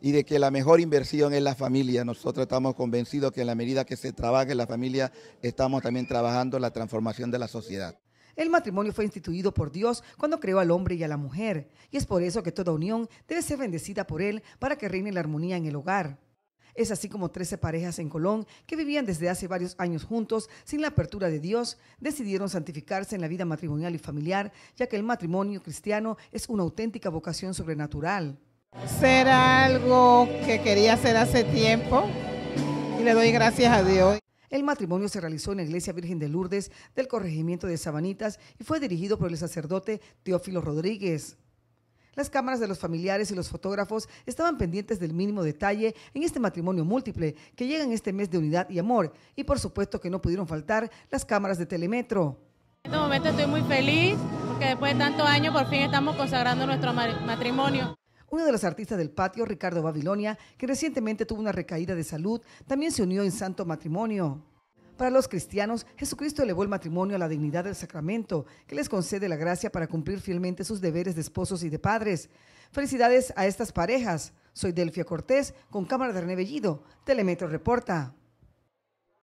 y de que la mejor inversión es la familia. Nosotros estamos convencidos que en la medida que se trabaja en la familia, estamos también trabajando en la transformación de la sociedad. El matrimonio fue instituido por Dios cuando creó al hombre y a la mujer, y es por eso que toda unión debe ser bendecida por Él para que reine la armonía en el hogar. Es así como 13 parejas en Colón, que vivían desde hace varios años juntos sin la apertura de Dios, decidieron santificarse en la vida matrimonial y familiar, ya que el matrimonio cristiano es una auténtica vocación sobrenatural. Ser algo que quería hacer hace tiempo y le doy gracias a Dios. El matrimonio se realizó en la Iglesia Virgen de Lourdes del corregimiento de Sabanitas y fue dirigido por el sacerdote Teófilo Rodríguez. Las cámaras de los familiares y los fotógrafos estaban pendientes del mínimo detalle en este matrimonio múltiple que llega en este mes de unidad y amor. Y por supuesto que no pudieron faltar las cámaras de telemetro. En este momento estoy muy feliz porque después de tantos años por fin estamos consagrando nuestro matrimonio. Uno de los artistas del patio, Ricardo Babilonia, que recientemente tuvo una recaída de salud, también se unió en santo matrimonio. Para los cristianos, Jesucristo elevó el matrimonio a la dignidad del sacramento, que les concede la gracia para cumplir fielmente sus deberes de esposos y de padres. Felicidades a estas parejas. Soy Delfia Cortés, con cámara de René Bellido. Telemetro Reporta.